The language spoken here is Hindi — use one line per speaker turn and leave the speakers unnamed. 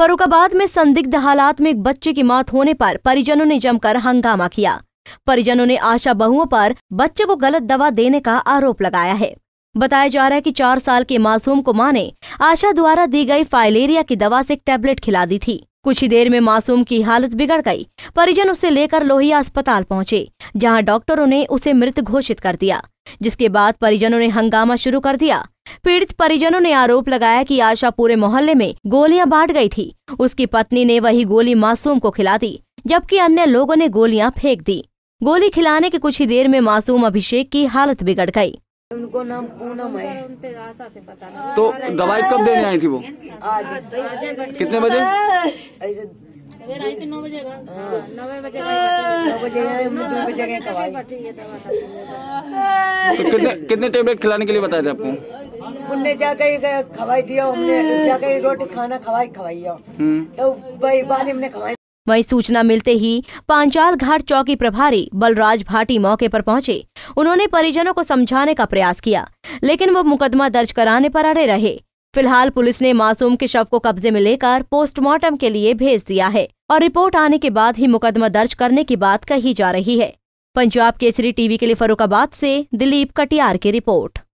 फरुखाबाद में संदिग्ध हालात में एक बच्चे की मौत होने पर परिजनों ने जमकर हंगामा किया परिजनों ने आशा बहुओं पर बच्चे को गलत दवा देने का आरोप लगाया है बताया जा रहा है कि चार साल के मासूम को माँ ने आशा द्वारा दी गई फाइलेरिया की दवा से एक टैबलेट खिला दी थी कुछ ही देर में मासूम की हालत बिगड़ गई परिजन उसे लेकर लोहिया अस्पताल पहुंचे जहां डॉक्टरों ने उसे मृत घोषित कर दिया जिसके बाद परिजनों ने हंगामा शुरू कर दिया पीड़ित परिजनों ने आरोप लगाया कि आशा पूरे मोहल्ले में गोलियां बांट गई थी उसकी पत्नी ने वही गोली मासूम को खिला दी जबकि अन्य लोगों ने गोलियां फेंक दी गोली खिलाने के कुछ ही देर में मासूम अभिषेक की हालत बिगड़ गई उनको नाम पूनम है तो दवाई कब देने आई थी वो आज कितने बजे बजे तो कितने टेबलेट खिलाने के लिए बताया था आपको उनने जाके खवाई दिया हमने जाके रोटी खाना खवाई खवाई हम्म। तो भाई बाली हमने खवाई वही सूचना मिलते ही पांचाल घाट चौकी प्रभारी बलराज भाटी मौके पर पहुंचे उन्होंने परिजनों को समझाने का प्रयास किया लेकिन वो मुकदमा दर्ज कराने पर अड़े रहे फिलहाल पुलिस ने मासूम के शव को कब्जे में लेकर पोस्टमार्टम के लिए भेज दिया है और रिपोर्ट आने के बाद ही मुकदमा दर्ज करने की बात कही जा रही है पंजाब केसरी टीवी के लिए फरुखाबाद से दिलीप कटियार की रिपोर्ट